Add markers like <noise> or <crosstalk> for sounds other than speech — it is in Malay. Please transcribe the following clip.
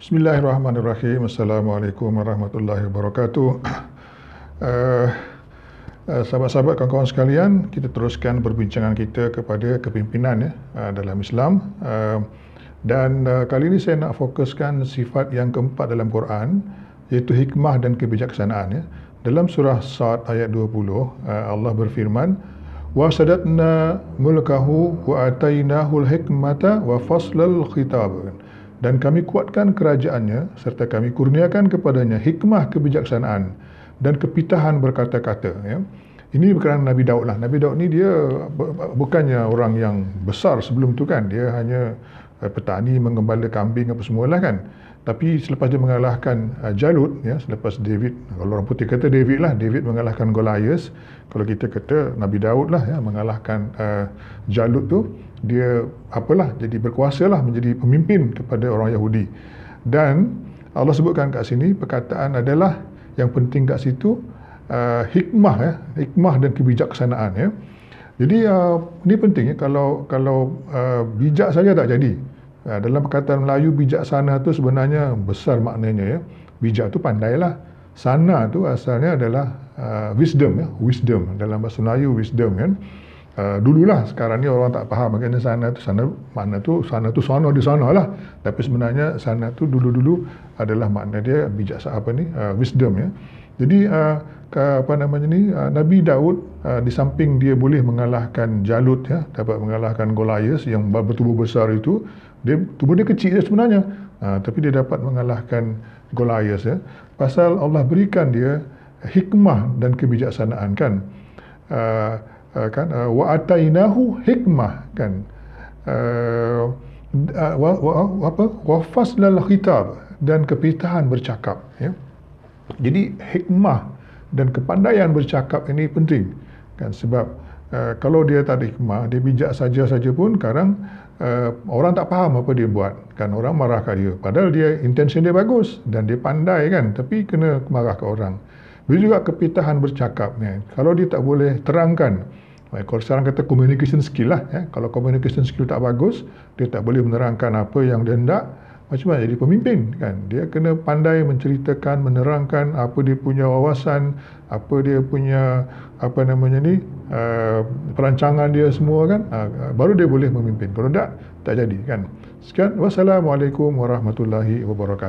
Bismillahirrahmanirrahim. Assalamualaikum warahmatullahi wabarakatuh. Uh, <clears throat> uh, sahabat-sahabat, kawan-kawan sekalian, kita teruskan perbincangan kita kepada kepimpinan ya, uh, dalam Islam. Uh, dan uh, kali ini saya nak fokuskan sifat yang keempat dalam Quran, iaitu hikmah dan kebijaksanaan. Ya. Dalam surah Sa'ad ayat 20, uh, Allah berfirman, Wa wa mulkahu وَسَدَتْنَا مُلْكَهُ wa الْحِكْمَةَ وَفَصْلَ الْخِتَابَ dan kami kuatkan kerajaannya serta kami kurniakan kepadanya hikmah kebijaksanaan dan kepitahan berkata-kata ya ini kerana Nabi Daud lah. Nabi Daud ni dia bukannya orang yang besar sebelum tu kan. Dia hanya eh, petani mengembala kambing apa semua lah kan. Tapi selepas dia mengalahkan eh, Jalut, ya, selepas David, kalau orang putih kata David lah, David mengalahkan Goliath. Kalau kita kata Nabi Daud lah ya, mengalahkan uh, Jalut tu, dia apalah jadi berkuasa lah menjadi pemimpin kepada orang Yahudi. Dan Allah sebutkan kat sini perkataan adalah yang penting kat situ, uh, hikmah ya, hikmah dan kebijaksanaan ya. Jadi uh, ini penting ya kalau kalau uh, bijak saja tak jadi. Uh, dalam perkataan Melayu bijaksana itu sebenarnya besar maknanya ya. Bijak itu pandailah. Sana itu asalnya adalah uh, wisdom ya, wisdom dalam bahasa Melayu wisdom kan. Ya. Eh, Dulu lah sekarang ni orang tak faham makanya sana tu sana mana tu sana tu sana di sana lah tapi sebenarnya sana tu dulu-dulu adalah makna dia bijak apa ni uh, wisdom ya jadi uh, apa namanya ni uh, Nabi Daud uh, di samping dia boleh mengalahkan Jalut ya dapat mengalahkan Golias yang bertubuh besar itu dia tubuh dia kecil dia sebenarnya uh, tapi dia dapat mengalahkan Golias ya pasal Allah berikan dia hikmah dan kebijaksanaan kan uh, Eh, kan eh, wa atainahu hikmah kan eh, apa wa faslal khitab dan kepitahan bercakap ya jadi hikmah dan kepandaian bercakap ini penting kan sebab uh, kalau dia tak ada hikmah dia bijak saja saja pun kadang uh, orang tak faham apa dia buat kan orang marah kat dia padahal dia intention dia bagus dan dia pandai kan tapi kena marah ke orang begitu juga kepitahan bercakap ya. kalau dia tak boleh terangkan Baik, kalau sekarang kata communication skill lah. Ya. Kalau communication skill tak bagus, dia tak boleh menerangkan apa yang dia hendak. Macam mana jadi pemimpin kan? Dia kena pandai menceritakan, menerangkan apa dia punya wawasan, apa dia punya apa namanya ni, uh, perancangan dia semua kan? Uh, baru dia boleh memimpin. Kalau tak, tak jadi kan? Sekian. Wassalamualaikum warahmatullahi wabarakatuh.